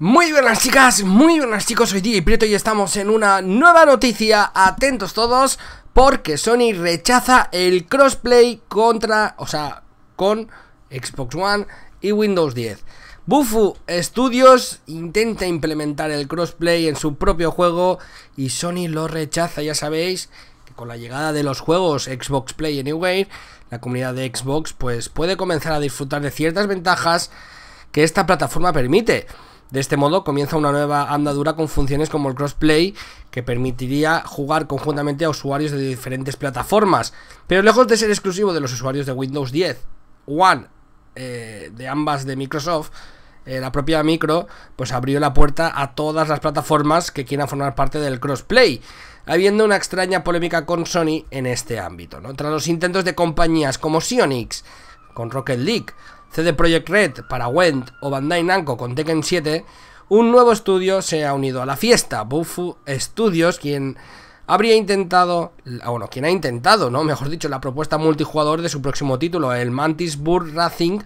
Muy buenas chicas, muy buenas chicos, soy DJ Prieto y estamos en una nueva noticia, atentos todos, porque Sony rechaza el crossplay contra, o sea, con Xbox One y Windows 10. Bufu Studios intenta implementar el crossplay en su propio juego y Sony lo rechaza, ya sabéis, que con la llegada de los juegos Xbox Play Anywhere, la comunidad de Xbox pues puede comenzar a disfrutar de ciertas ventajas que esta plataforma permite. De este modo comienza una nueva andadura con funciones como el crossplay que permitiría jugar conjuntamente a usuarios de diferentes plataformas, pero lejos de ser exclusivo de los usuarios de Windows 10, One, eh, de ambas de Microsoft, eh, la propia Micro, pues abrió la puerta a todas las plataformas que quieran formar parte del crossplay, habiendo una extraña polémica con Sony en este ámbito, ¿no? Tras los intentos de compañías como Sionix, con Rocket League, de Project Red para Went o Bandai Namco con Tekken 7, un nuevo estudio se ha unido a la fiesta, Bufu Studios, quien habría intentado, ah, bueno, quien ha intentado, ¿no? Mejor dicho, la propuesta multijugador de su próximo título, el Mantis Burr Racing,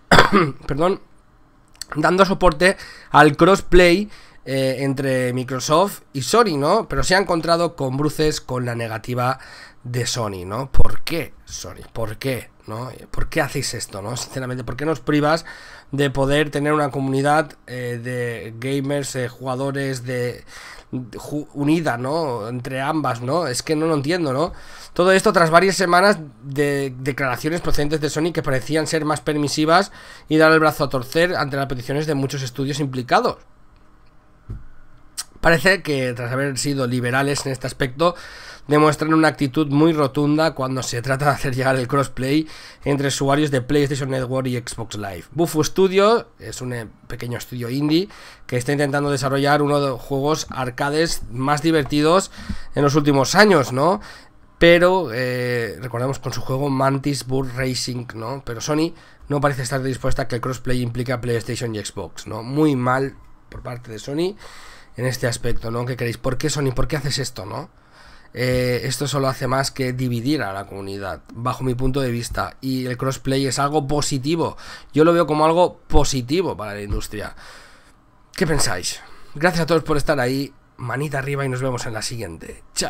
perdón, dando soporte al crossplay eh, entre Microsoft y Sony, ¿no? Pero se ha encontrado con bruces con la negativa de Sony, ¿no? ¿Por qué, Sony? ¿Por qué? ¿no? ¿Por qué hacéis esto, no? Sinceramente, ¿por qué nos privas de poder tener una comunidad eh, de gamers, eh, jugadores de unida, ¿no? Entre ambas, ¿no? Es que no lo entiendo, ¿no? Todo esto tras varias semanas de declaraciones procedentes de Sony que parecían ser más permisivas y dar el brazo a torcer ante las peticiones de muchos estudios implicados. Parece que, tras haber sido liberales en este aspecto, demuestran una actitud muy rotunda cuando se trata de hacer llegar el crossplay entre usuarios de PlayStation Network y Xbox Live. Bufu Studio es un eh, pequeño estudio indie que está intentando desarrollar uno de los juegos arcades más divertidos en los últimos años, ¿no? Pero eh, recordemos, con su juego Mantis Bull Racing, ¿no? Pero Sony no parece estar dispuesta a que el crossplay implique a PlayStation y Xbox, ¿no? Muy mal por parte de Sony en este aspecto, ¿no? ¿Qué queréis? ¿Por qué Sony? ¿Por qué haces esto, no? Eh, esto solo hace más que dividir a la comunidad, bajo mi punto de vista. Y el crossplay es algo positivo. Yo lo veo como algo positivo para la industria. ¿Qué pensáis? Gracias a todos por estar ahí. Manita arriba y nos vemos en la siguiente. Chao.